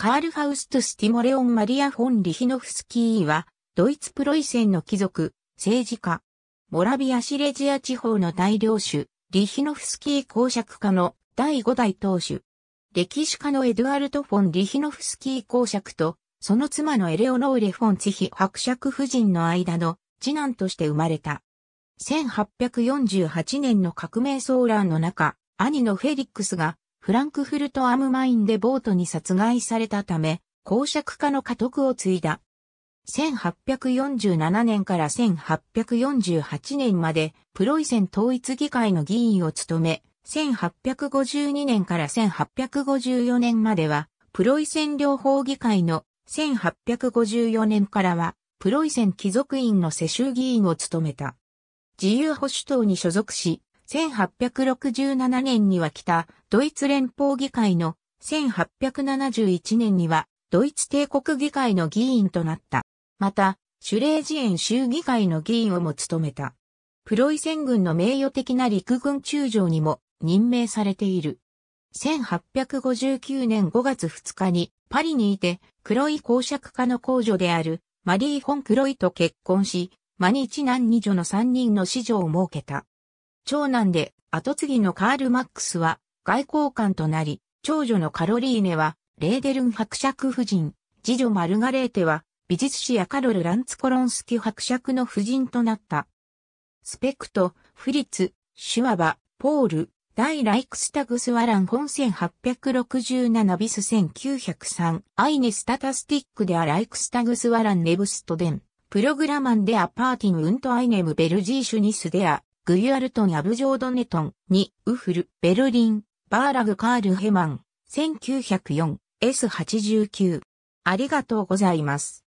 カール・ファウストス・ティモレオン・マリア・フォン・リヒノフスキーは、ドイツ・プロイセンの貴族、政治家、モラビア・シレジア地方の大領主、リヒノフスキー公爵家の第5代当主。歴史家のエドゥアルト・フォン・リヒノフスキー公爵と、その妻のエレオノーレ・フォン・ツヒ伯爵夫人の間の次男として生まれた。1848年の革命騒乱の中、兄のフェリックスがフランクフルト・アム・マインでボートに殺害されたため、公爵家の家督を継いだ。1847年から1848年までプロイセン統一議会の議員を務め、1852年から1854年まではプロイセン両方議会の1854年からはプロイセン貴族院の世襲議員を務めた。自由保守党に所属し、1867年には北ドイツ連邦議会の、1871年にはドイツ帝国議会の議員となった。また、シュレージエン州議会の議員をも務めた。プロイセン軍の名誉的な陸軍中将にも任命されている。1859年5月2日にパリにいて黒い公爵家の公女であるマリー・フォン・クロイと結婚し、マニチ男二女の3人の子女を設けた。長男で後継ぎのカール・マックスは外交官となり、長女のカロリーネはレーデルン伯爵夫人、次女マルガレーテは美術史やカロル・ランツコロンスキ伯爵の夫人となった。スペクト、フリツ、シュワバ、ポール、大ライクスタグスワラン本1867ビス1903アイネスタタスティックでアライクスタグスワランネブストデンプログラマンでアパーティンウントアイネムベルジーシュニスでアグユアルトン・アブジョードネトン、にウフル、ベルリン、バーラグ・カール・ヘマン、1904、S89。ありがとうございます。